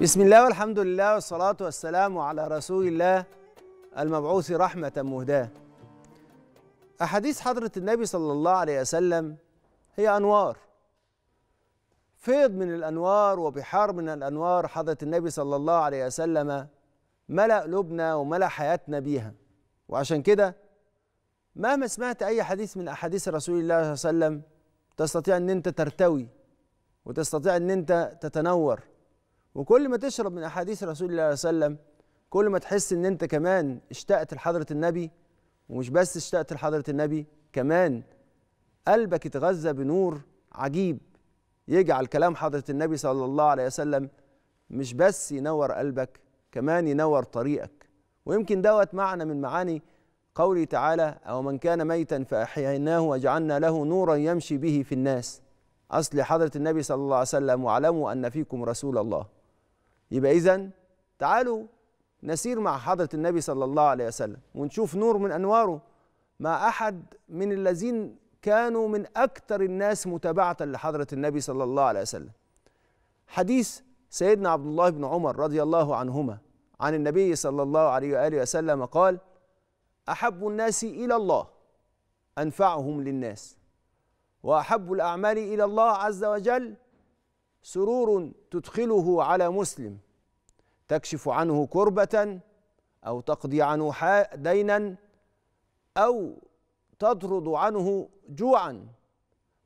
بسم الله والحمد لله والصلاة والسلام على رسول الله المبعوث رحمة مهداة أحاديث حضرة النبي صلى الله عليه وسلم هي أنوار فيض من الأنوار وبحار من الأنوار حضرة النبي صلى الله عليه وسلم ملأ قلوبنا وملأ حياتنا بيها وعشان كده مهما سمعت أي حديث من أحاديث رسول الله صلى الله عليه وسلم تستطيع أن أنت ترتوي وتستطيع أن أنت تتنور وكل ما تشرب من احاديث رسول الله صلى الله عليه وسلم كل ما تحس ان انت كمان اشتقت لحضره النبي ومش بس اشتقت لحضره النبي كمان قلبك يتغذى بنور عجيب يجعل كلام حضره النبي صلى الله عليه وسلم مش بس ينور قلبك كمان ينور طريقك ويمكن دوت معنى من معاني قوله تعالى او من كان ميتا فاحييناه وجعلنا له نورا يمشي به في الناس اصل حضره النبي صلى الله عليه وسلم واعلموا ان فيكم رسول الله يبقى إذا تعالوا نسير مع حضرة النبي صلى الله عليه وسلم ونشوف نور من أنواره مع أحد من الذين كانوا من أكثر الناس متابعة لحضرة النبي صلى الله عليه وسلم حديث سيدنا عبد الله بن عمر رضي الله عنهما عن النبي صلى الله عليه وآله وسلم قال أحب الناس إلى الله أنفعهم للناس وأحب الأعمال إلى الله عز وجل سرور تدخله على مسلم تكشف عنه كربة أو تقضي عنه دينا أو تطرد عنه جوعا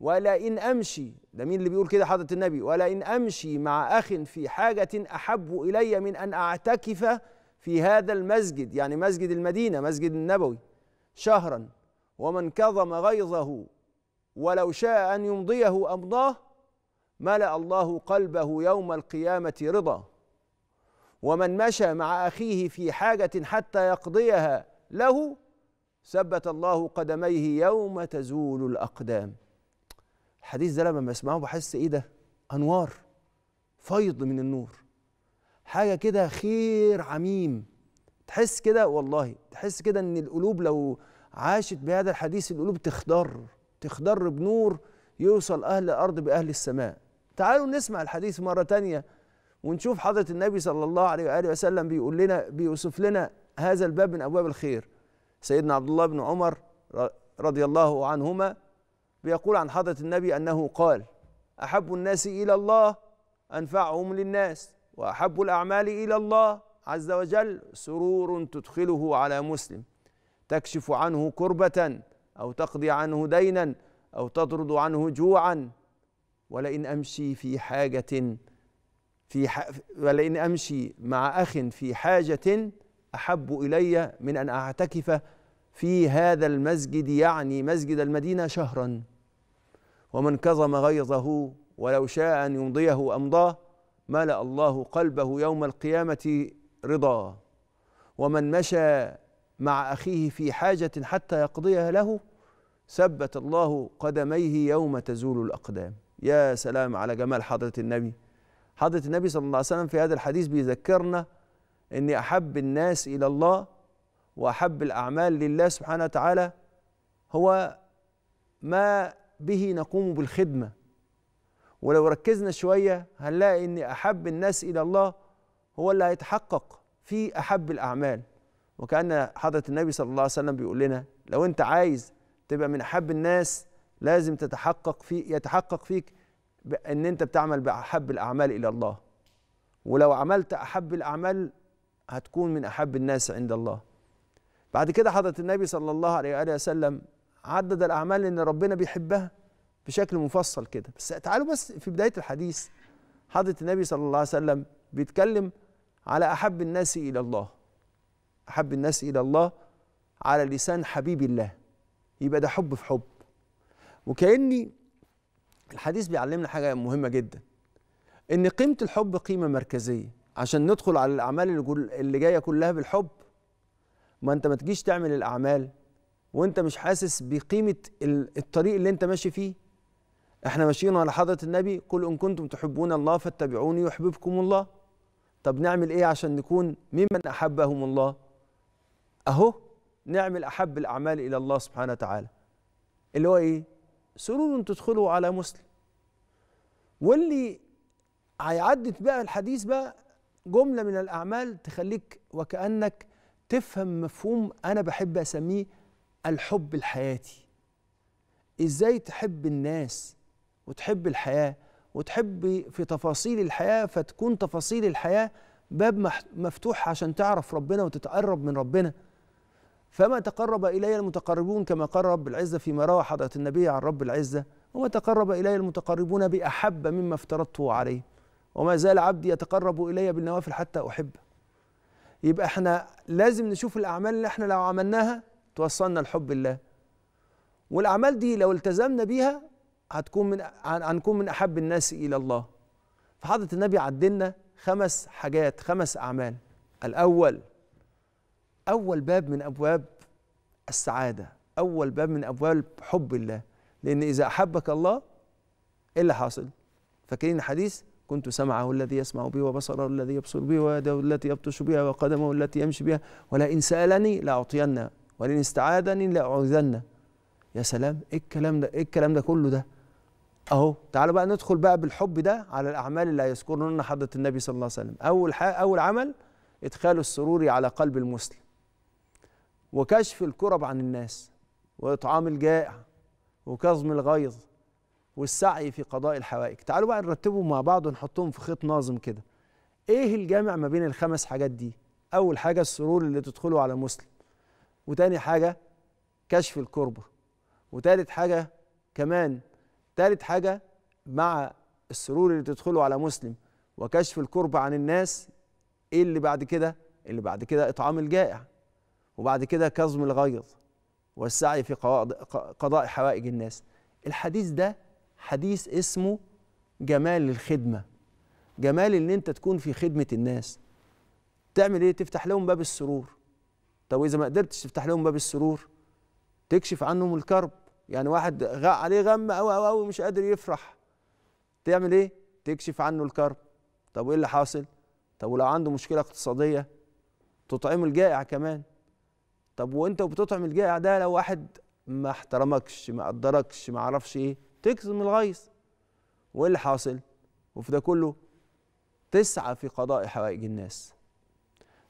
إن أمشي ده مين اللي بيقول كده حضرة النبي إن أمشي مع أخ في حاجة أحب إلي من أن أعتكف في هذا المسجد يعني مسجد المدينة مسجد النبوي شهرا ومن كظم غيظه ولو شاء أن يمضيه أمضاه ملا الله قلبه يوم القيامه رضا ومن مشى مع اخيه في حاجه حتى يقضيها له ثبت الله قدميه يوم تزول الاقدام الحديث ده لما بسمعه بحس ايه ده انوار فيض من النور حاجه كده خير عميم تحس كده والله تحس كده ان القلوب لو عاشت بهذا الحديث القلوب تخضر تخضر بنور يوصل اهل الارض باهل السماء تعالوا نسمع الحديث مرة تانية ونشوف حضرة النبي صلى الله عليه وآله وسلم بيقول لنا بيوصف لنا هذا الباب من أبواب الخير سيدنا عبد الله بن عمر رضي الله عنهما بيقول عن حضرة النبي أنه قال أحب الناس إلى الله أنفعهم للناس وأحب الأعمال إلى الله عز وجل سرور تدخله على مسلم تكشف عنه كربة أو تقضي عنه دينا أو تطرد عنه جوعا ولئن أمشي في حاجة في ح... ولئن أمشي مع أخ في حاجة أحب إلي من أن أعتكف في هذا المسجد يعني مسجد المدينة شهرا ومن كظم غيظه ولو شاء أن يمضيه أمضاه ملأ الله قلبه يوم القيامة رضا ومن مشى مع أخيه في حاجة حتى يقضيها له ثبت الله قدميه يوم تزول الأقدام يا سلام على جمال حضرة النبي حضرة النبي صلى الله عليه وسلم في هذا الحديث بيذكرنا أن أحب الناس إلى الله وأحب الأعمال لله سبحانه وتعالى هو ما به نقوم بالخدمة ولو ركزنا شوية هنلاقي أن أحب الناس إلى الله هو اللي هيتحقق في أحب الأعمال وكأن حضرة النبي صلى الله عليه وسلم بيقول لنا لو أنت عايز تبقى من أحب الناس لازم تتحقق في يتحقق فيك ان انت بتعمل باحب الاعمال الى الله ولو عملت احب الاعمال هتكون من احب الناس عند الله بعد كده حضره النبي صلى الله عليه واله وسلم عدد الاعمال ان ربنا بيحبها بشكل مفصل كده بس تعالوا بس في بدايه الحديث حضره النبي صلى الله عليه وسلم بيتكلم على احب الناس الى الله احب الناس الى الله على لسان حبيب الله يبقى ده حب في حب وكأني الحديث بيعلمنا حاجة مهمة جدا إن قيمة الحب قيمة مركزية عشان ندخل على الأعمال اللي جاية كلها بالحب ما أنت ما تجيش تعمل الأعمال وأنت مش حاسس بقيمة الطريق اللي أنت ماشي فيه احنا ماشيين على حضرة النبي قل إن كنتم تحبون الله فاتبعوني يحببكم الله طب نعمل إيه عشان نكون ممن أحبهم الله أهو نعمل أحب الأعمال إلى الله سبحانه وتعالى اللي هو إيه سرور تدخله على مسلم واللي هيعدت بقى الحديث بقى جملة من الأعمال تخليك وكأنك تفهم مفهوم أنا بحب أسميه الحب الحياتي إزاي تحب الناس وتحب الحياة وتحب في تفاصيل الحياة فتكون تفاصيل الحياة باب مفتوح عشان تعرف ربنا وتتقرب من ربنا فما تقرب إلي المتقربون كما قال رب العزة فيما روى حضرة النبي عن رب العزة وما تقرب إلي المتقربون بأحب مما افترضته عليه وما زال عبدي يتقرب إلي بالنوافل حتى أحبه يبقى احنا لازم نشوف الأعمال اللي احنا لو عملناها توصلنا لحب الله والأعمال دي لو التزمنا بيها هتكون من هنكون من أحب الناس إلى الله فحضرة النبي عدلنا خمس حاجات خمس أعمال الأول أول باب من أبواب السعادة أول باب من أبواب حب الله لأن إذا أحبك الله إيه اللي حاصل؟ فاكرين الحديث كنت سمعه الذي يسمع به وبصره الذي يبصر به ويده التي يبطش بها وقدمه التي يمشي بها ولئن سألني لأعطينه ولئن استعاذني لأعوذنه يا سلام إيه الكلام ده إيه الكلام ده كله ده أهو تعالوا بقى ندخل بقى بالحب ده على الأعمال اللي هيذكرنا حضرة النبي صلى الله عليه وسلم أول حاجة أول عمل إدخال السرور على قلب المسلم وكشف الكرب عن الناس وإطعام الجائع وكظم الغيظ والسعي في قضاء الحوائج تعالوا بقى نرتبهم مع بعض ونحطهم في خيط ناظم كده ايه الجامع ما بين الخمس حاجات دي اول حاجه السرور اللي تدخله على مسلم وتاني حاجه كشف الكربه وتالت حاجه كمان تالت حاجه مع السرور اللي تدخله على مسلم وكشف الكربه عن الناس ايه اللي بعد كده اللي بعد كده اطعام الجائع وبعد كده كظم الغيظ والسعي في قضاء حوائج الناس الحديث ده حديث اسمه جمال الخدمة جمال ان انت تكون في خدمة الناس تعمل ايه تفتح لهم باب السرور طب واذا ما قدرتش تفتح لهم باب السرور تكشف عنهم الكرب يعني واحد غا عليه غم او او او مش قادر يفرح تعمل ايه تكشف عنه الكرب طب وايه اللي حاصل طب ولو عنده مشكلة اقتصادية تطعمه الجائع كمان طب وانت وبتطعم الجائع ده لو واحد ما احترمكش ما قدركش ما عرفش ايه تكظم الغيظ وايه اللي حاصل وفي ده كله تسعى في قضاء حوائج الناس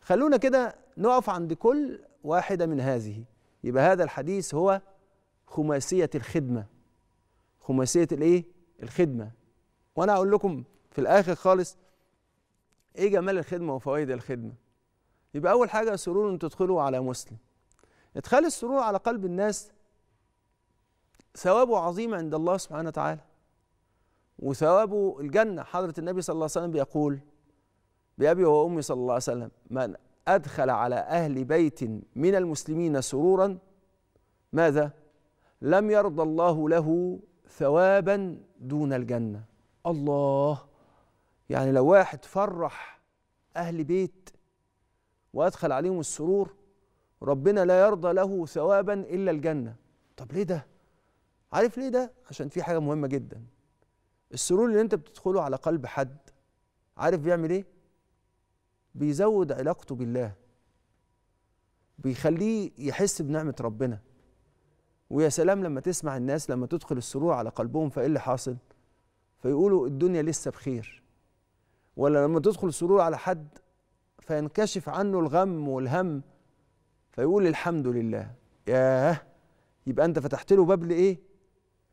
خلونا كده نقف عند كل واحده من هذه يبقى هذا الحديث هو خماسيه الخدمه خماسيه الايه الخدمه وانا هقول لكم في الاخر خالص ايه جمال الخدمه وفوائد الخدمه يبقى اول حاجه سرور ان تدخلوا على مسلم ادخال السرور على قلب الناس ثوابه عظيم عند الله سبحانه وتعالى وثوابه الجنة حضرة النبي صلى الله عليه وسلم بيقول بأبي وأمي صلى الله عليه وسلم من أدخل على أهل بيت من المسلمين سرورا ماذا؟ لم يرضى الله له ثوابا دون الجنة الله يعني لو واحد فرح أهل بيت وأدخل عليهم السرور ربنا لا يرضى له ثوابا الا الجنه طب ليه ده عارف ليه ده عشان في حاجه مهمه جدا السرور اللي انت بتدخله على قلب حد عارف بيعمل ايه بيزود علاقته بالله بيخليه يحس بنعمه ربنا ويا سلام لما تسمع الناس لما تدخل السرور على قلبهم فايه اللي حاصل فيقولوا الدنيا لسه بخير ولا لما تدخل السرور على حد فينكشف عنه الغم والهم فيقول الحمد لله ياه يبقى انت فتحت له باب لايه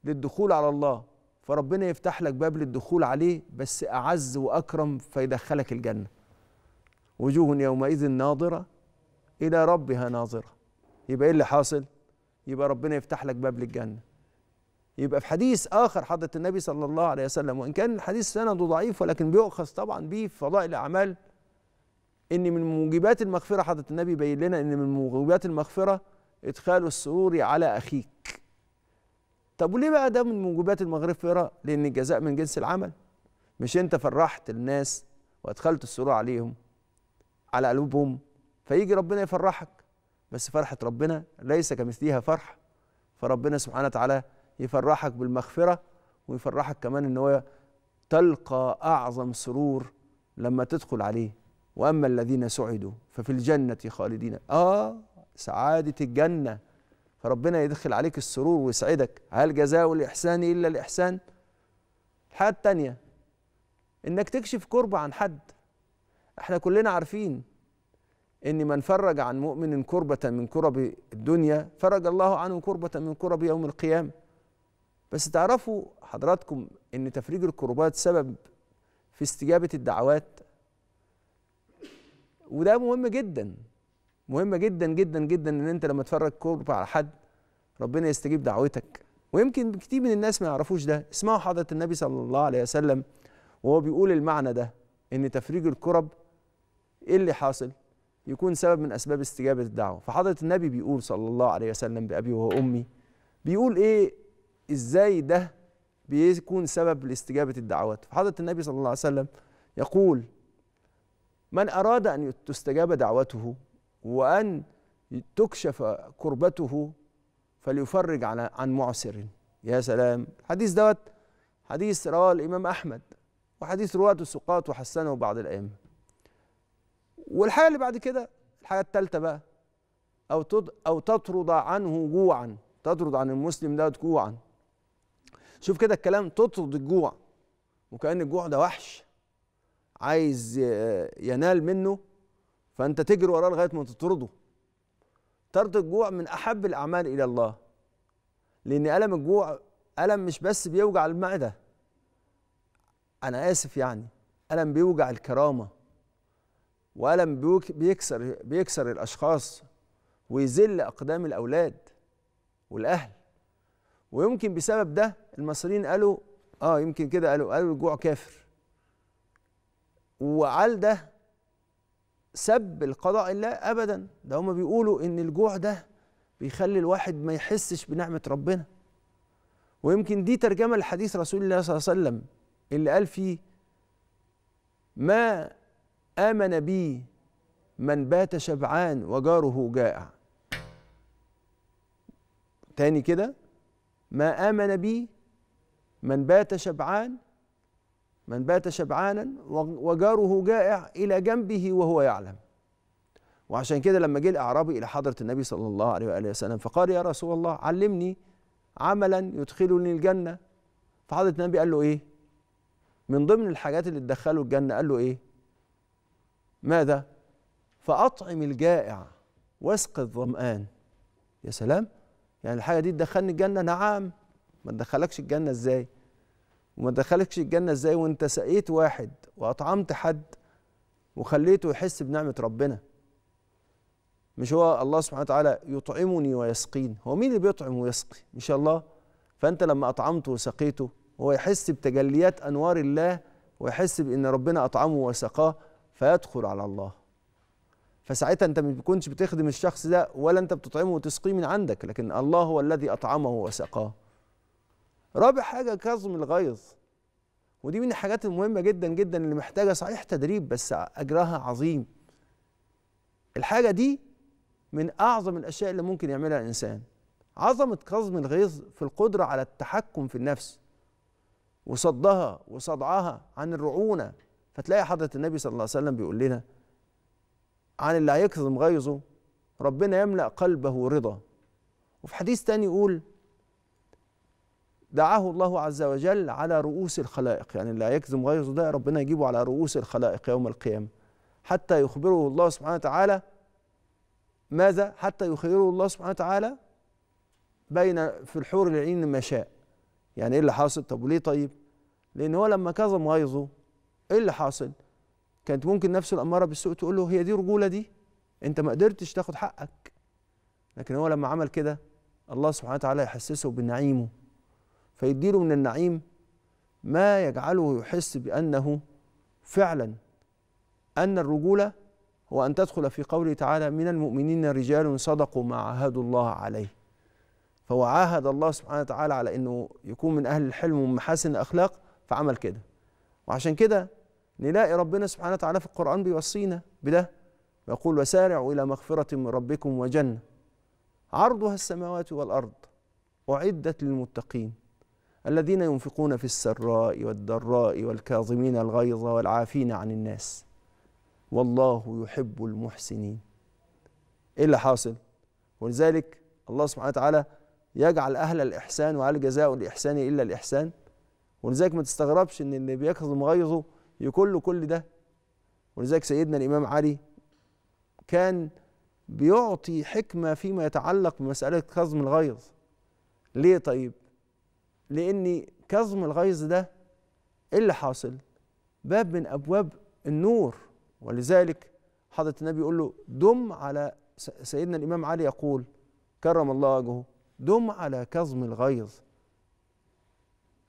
للدخول على الله فربنا يفتح لك باب للدخول عليه بس اعز واكرم فيدخلك الجنه وجوه يومئذ ناظره الى ربها ناظره يبقى ايه اللي حاصل يبقى ربنا يفتح لك باب للجنه يبقى في حديث اخر حضره النبي صلى الله عليه وسلم وان كان الحديث سنده ضعيف ولكن بيؤخذ طبعا به في فضائل الاعمال ان من موجبات المغفره حضره النبي بين لنا ان من موجبات المغفره ادخال السرور على اخيك طب وليه بقى ده من موجبات المغفره لان الجزاء من جنس العمل مش انت فرحت الناس وادخلت السرور عليهم على قلوبهم فيجي ربنا يفرحك بس فرحه ربنا ليس كمثلها فرحه فربنا سبحانه وتعالى يفرحك بالمغفره ويفرحك كمان ان هو تلقى اعظم سرور لما تدخل عليه واما الذين سعدوا ففي الجنه خالدين اه سعاده الجنه فربنا يدخل عليك السرور ويسعدك هل جزاء الاحسان الا الاحسان الحاجه الثانيه انك تكشف كرب عن حد احنا كلنا عارفين ان من فرج عن مؤمن كربه من كرب الدنيا فرج الله عنه كربه من كرب يوم القيامه بس تعرفوا حضراتكم ان تفريج الكربات سبب في استجابه الدعوات وده مهم جدا مهم جدا جدا جدا ان انت لما تفرج كرب على حد ربنا يستجيب دعوتك ويمكن كتير من الناس ما يعرفوش ده اسمعوا حضرة النبي صلى الله عليه وسلم وهو بيقول المعنى ده ان تفريج الكرب ايه اللي حاصل يكون سبب من اسباب استجابة الدعوة فحضرة النبي بيقول صلى الله عليه وسلم بأبي وأمي بيقول ايه ازاي ده بيكون سبب لاستجابة الدعوات فحضرة النبي صلى الله عليه وسلم يقول من أراد أن تستجاب دعوته وأن تكشف كربته فليفرج عن عن معسر يا سلام الحديث دوت حديث رواه الإمام أحمد وحديث رواة السقاط وحسنه بعض الأئمة والحاجة اللي بعد كده الحاجة الثالثة بقى أو أو تطرد عنه جوعا تطرد عن المسلم دوت جوعا شوف كده الكلام تطرد الجوع وكأن الجوع ده وحش عايز آه، ينال منه فانت تجري وراه لغايه ما تطرده طرد الجوع من احب الاعمال الى الله لان الم الجوع الم مش بس بيوجع المعده انا اسف يعني الم بيوجع الكرامه والم بيكسر بيكسر الاشخاص ويذل اقدام الاولاد والاهل ويمكن بسبب ده المصريين قالوا اه يمكن كده قالوا قالوا الجوع كافر وعال ده سب القضاء الله ابدا ده هما بيقولوا ان الجوع ده بيخلي الواحد ما يحسش بنعمه ربنا ويمكن دي ترجمه لحديث رسول الله صلى الله عليه وسلم اللي قال فيه ما امن بي من بات شبعان وجاره جائع تاني كده ما امن بي من بات شبعان من بات شبعانا وجاره جائع إلى جنبه وهو يعلم وعشان كده لما جه الأعرابي إلى حضرة النبي صلى الله عليه وآله وسلم فقال يا رسول الله علمني عملا يدخلني الجنة فحضرة النبي قال له إيه من ضمن الحاجات اللي تدخله الجنة قال له إيه ماذا فأطعم الجائع واسق الظمآن يا سلام يعني الحاجة دي تدخلني الجنة نعم ما تدخلكش الجنة إزاي وما دخلكش الجنه ازاي وانت سقيت واحد واطعمت حد وخليته يحس بنعمه ربنا مش هو الله سبحانه وتعالى يطعمني ويسقين هو مين اللي بيطعم ويسقي مش الله فانت لما اطعمته وسقيته هو يحس بتجليات انوار الله ويحس بان ربنا اطعمه وسقاه فيدخل على الله فساعتها انت ما بتكونش بتخدم الشخص ده ولا انت بتطعمه وتسقيه من عندك لكن الله هو الذي اطعمه وسقاه رابع حاجه كظم الغيظ ودي من الحاجات المهمه جدا جدا اللي محتاجه صحيح تدريب بس اجرها عظيم الحاجه دي من اعظم الاشياء اللي ممكن يعملها الانسان عظمه كظم الغيظ في القدره على التحكم في النفس وصدها وصدعها عن الرعونه فتلاقي حضره النبي صلى الله عليه وسلم بيقول لنا عن اللي هيكظم غيظه ربنا يملا قلبه رضا وفي حديث تاني يقول دعاه الله عز وجل على رؤوس الخلائق يعني اللي هيكذب غيظه ده ربنا يجيبه على رؤوس الخلائق يوم القيامة حتى يخبره الله سبحانه وتعالى ماذا حتى يخيره الله سبحانه وتعالى بين في الحور العين ما شاء يعني ايه اللي حاصل طب وليه طيب لان هو لما كظم غيظه ايه اللي حاصل كانت ممكن نفسه الاماره بالسوء تقول له هي دي رجوله دي انت ما قدرتش تاخد حقك لكن هو لما عمل كده الله سبحانه وتعالى يحسسه بنعيمه فيديله من النعيم ما يجعله يحس بأنه فعلا أن الرجولة هو أن تدخل في قوله تعالى من المؤمنين رجال صدقوا ما عاهدوا الله عليه فهو عاهد الله سبحانه وتعالى على أنه يكون من أهل الحلم ومن محاسن الأخلاق فعمل كده وعشان كده نلاقي ربنا سبحانه وتعالى في القرآن بيوصينا بده ويقول وسارعوا إلى مغفرة من ربكم وجنة عرضها السماوات والأرض أعدت للمتقين الذين ينفقون في السراء والضراء والكاظمين الغيظ والعافين عن الناس والله يحب المحسنين ايه اللي حاصل ولذلك الله سبحانه وتعالى يجعل اهل الاحسان وعلى جزاء الاحسان الا الاحسان ولذلك ما تستغربش ان اللي بيكظم غيظه يكل له كل ده ولذلك سيدنا الامام علي كان بيعطي حكمه فيما يتعلق بمساله كظم الغيظ ليه طيب لأن كظم الغيظ ده إيه اللي حاصل؟ باب من أبواب النور ولذلك حضرة النبي يقول له دم على سيدنا الإمام علي يقول كرم الله وجهه دم على كظم الغيظ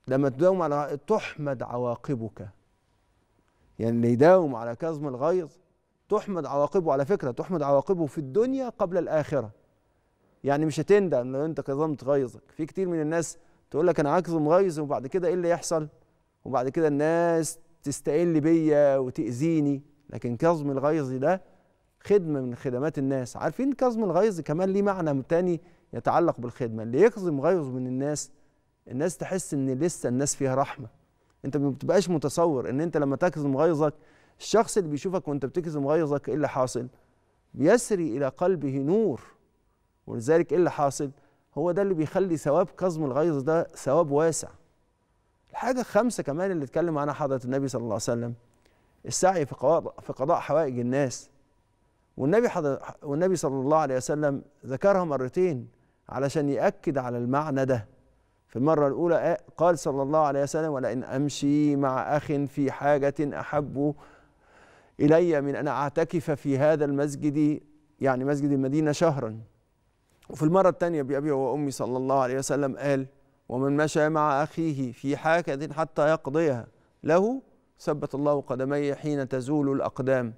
لما تداوم على تحمد عواقبك يعني اللي يداوم على كظم الغيظ تحمد عواقبه على فكرة تحمد عواقبه في الدنيا قبل الآخرة يعني مش هتندم لو أنت كظمت غيظك في كتير من الناس تقول لك انا هكظم غيظ وبعد كده ايه اللي يحصل وبعد كده الناس تستقل بيا وتاذيني لكن كظم الغيظ ده خدمه من خدمات الناس عارفين كظم الغيظ كمان ليه معنى تاني يتعلق بالخدمه اللي يكظم غيظ من الناس الناس تحس ان لسه الناس فيها رحمه انت ما بتبقاش متصور ان انت لما تكظم غيظك الشخص اللي بيشوفك وانت بتكظم غيظك ايه اللي حاصل بيسري الى قلبه نور ولذلك ايه اللي حاصل هو ده اللي بيخلي ثواب كظم الغيظ ده ثواب واسع الحاجة الخامسة كمان اللي اتكلم عنها حضرة النبي صلى الله عليه وسلم السعي في قضاء في قضاء حوائج الناس والنبي والنبي صلى الله عليه وسلم ذكرها مرتين علشان يأكد على المعنى ده في المرة الأولى قال صلى الله عليه وسلم ولئن أمشي مع أخ في حاجة أحب إلي من أن أعتكف في هذا المسجد يعني مسجد المدينة شهرا وفي المرة الثانية بأبي وأمي صلى الله عليه وسلم قال ومن مشى مع أخيه في حاكة حتى يقضيها له ثبت الله قدمي حين تزول الأقدام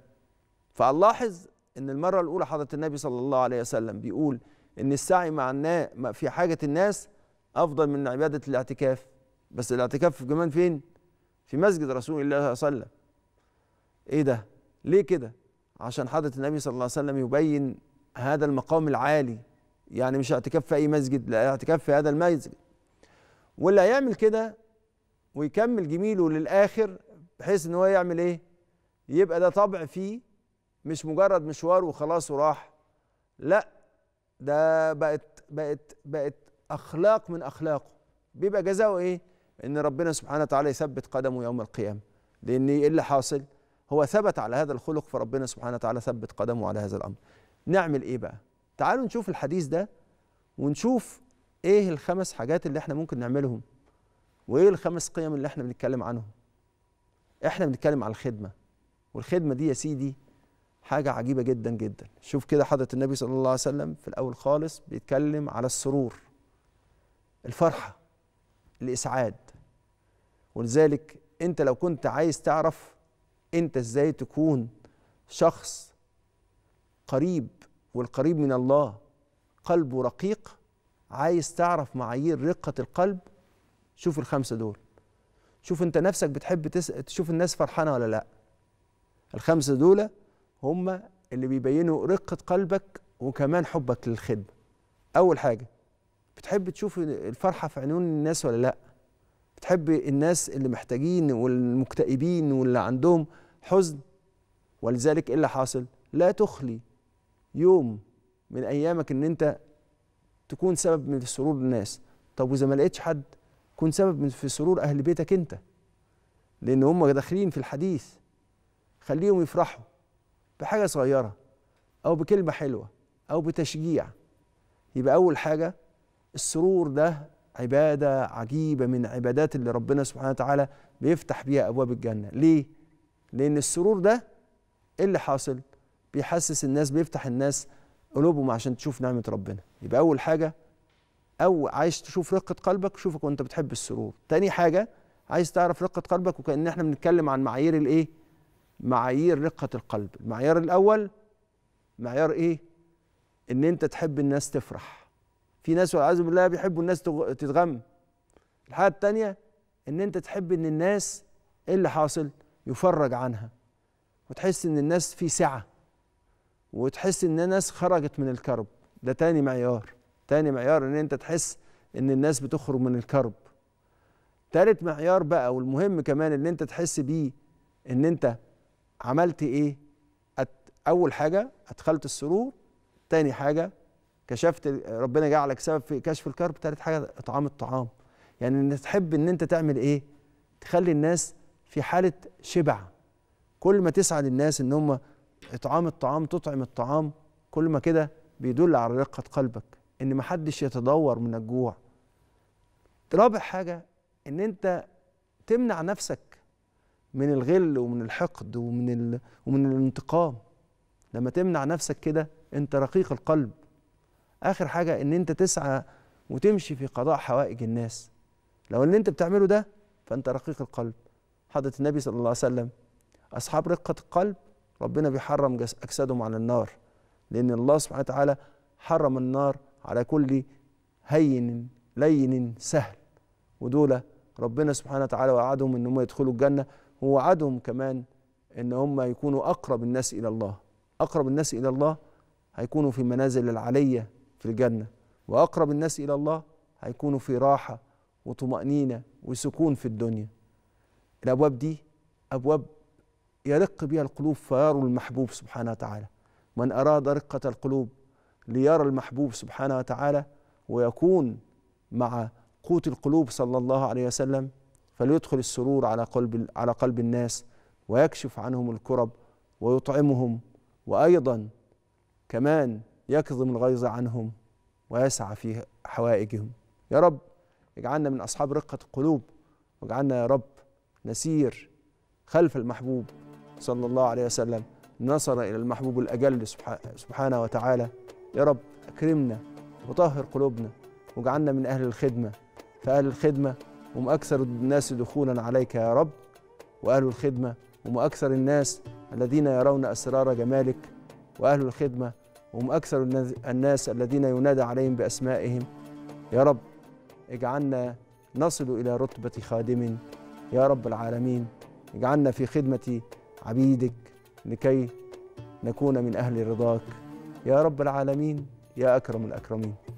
فألاحظ أن المرة الأولى حضرة النبي صلى الله عليه وسلم بيقول أن السعي مع الناس في حاجة الناس أفضل من عبادة الاعتكاف بس الاعتكاف في كمان فين؟ في مسجد رسول الله صلى الله عليه وسلم إيه ده؟ ليه كده؟ عشان حضرة النبي صلى الله عليه وسلم يبين هذا المقام العالي يعني مش اعتكاف في اي مسجد لا اعتكاف في هذا المسجد واللي هيعمل كده ويكمل جميله للاخر بحيث ان هو يعمل ايه يبقى ده طبع فيه مش مجرد مشوار وخلاص وراح لا ده بقت بقت بقت اخلاق من اخلاقه بيبقى جزاؤه ايه ان ربنا سبحانه وتعالى يثبت قدمه يوم القيامه لان ايه اللي حاصل هو ثبت على هذا الخلق فربنا سبحانه وتعالى ثبت قدمه على هذا الامر نعمل ايه بقى تعالوا نشوف الحديث ده ونشوف ايه الخمس حاجات اللي احنا ممكن نعملهم وايه الخمس قيم اللي احنا بنتكلم عنهم احنا بنتكلم على الخدمه والخدمه دي يا سيدي حاجه عجيبه جدا جدا شوف كده حضره النبي صلى الله عليه وسلم في الاول خالص بيتكلم على السرور الفرحه الاسعاد ولذلك انت لو كنت عايز تعرف انت ازاي تكون شخص قريب والقريب من الله قلبه رقيق عايز تعرف معايير رقة القلب شوف الخمسة دول شوف انت نفسك بتحب تس... تشوف الناس فرحانة ولا لا الخمسة دول هم اللي بيبينوا رقة قلبك وكمان حبك للخدمة أول حاجة بتحب تشوف الفرحة في عيون الناس ولا لأ بتحب الناس اللي محتاجين والمكتئبين واللي عندهم حزن ولذلك إيه اللي حاصل لا تخلي يوم من ايامك ان انت تكون سبب من سرور الناس طب واذا ما لقيتش حد كن سبب من في سرور اهل بيتك انت لان هم داخلين في الحديث خليهم يفرحوا بحاجه صغيره او بكلمه حلوه او بتشجيع يبقى اول حاجه السرور ده عباده عجيبه من عبادات اللي ربنا سبحانه وتعالى بيفتح بيها ابواب الجنه ليه لان السرور ده إيه اللي حاصل بيحسس الناس بيفتح الناس قلوبهم عشان تشوف نعمه ربنا يبقى اول حاجه او عايز تشوف رقه قلبك شوفك وانت بتحب السرور تاني حاجه عايز تعرف رقه قلبك وكان احنا بنتكلم عن معايير الايه معايير رقه القلب المعيار الاول معيار ايه ان انت تحب الناس تفرح في ناس والعياذ بالله بيحبوا الناس تتغم الحاجه الثانيه ان انت تحب ان الناس ايه اللي حاصل يفرج عنها وتحس ان الناس في سعه وتحس ان الناس خرجت من الكرب ده تاني معيار تاني معيار ان انت تحس ان الناس بتخرج من الكرب تالت معيار بقى والمهم كمان ان انت تحس بيه ان انت عملت ايه أت اول حاجه ادخلت السرور تاني حاجه كشفت ربنا جعلك سبب في كشف الكرب تالت حاجه اطعام الطعام يعني ان تحب ان انت تعمل ايه تخلي الناس في حاله شبع كل ما تسعى للناس ان هم اطعام الطعام تطعم الطعام كل ما كده بيدل على رقه قلبك ان محدش يتدور من الجوع رابع حاجه ان انت تمنع نفسك من الغل ومن الحقد ومن ال... ومن الانتقام لما تمنع نفسك كده انت رقيق القلب اخر حاجه ان انت تسعى وتمشي في قضاء حوائج الناس لو اللي انت بتعمله ده فانت رقيق القلب حضره النبي صلى الله عليه وسلم اصحاب رقه القلب ربنا بيحرم أجسادهم على النار لأن الله سبحانه وتعالى حرم النار على كل هين لين سهل ودول ربنا سبحانه وتعالى وعدهم ان هم يدخلوا الجنه ووعدهم كمان ان هم يكونوا اقرب الناس الى الله اقرب الناس الى الله هيكونوا في منازل العليه في الجنه واقرب الناس الى الله هيكونوا في راحه وطمانينه وسكون في الدنيا الابواب دي ابواب يرق بها القلوب فيرى المحبوب سبحانه وتعالى من أراد رقة القلوب ليرى المحبوب سبحانه وتعالى ويكون مع قوت القلوب صلى الله عليه وسلم فليدخل السرور على قلب على قلب الناس ويكشف عنهم الكرب ويطعمهم وأيضا كمان يكظم الغيظ عنهم ويسعى في حوائجهم يا رب اجعلنا من أصحاب رقة القلوب واجعلنا يا رب نسير خلف المحبوب صلى الله عليه وسلم نصر إلى المحبوب الأجل سبحانه وتعالى يا رب أكرمنا وطهر قلوبنا واجعلنا من أهل الخدمة فأهل الخدمة هم أكثر الناس دخولا عليك يا رب وأهل الخدمة هم أكثر الناس الذين يرون أسرار جمالك وأهل الخدمة هم أكثر الناس الذين ينادى عليهم بأسمائهم يا رب اجعلنا نصل إلى رتبة خادم يا رب العالمين اجعلنا في خدمة عبيدك لكي نكون من أهل رضاك يا رب العالمين يا أكرم الأكرمين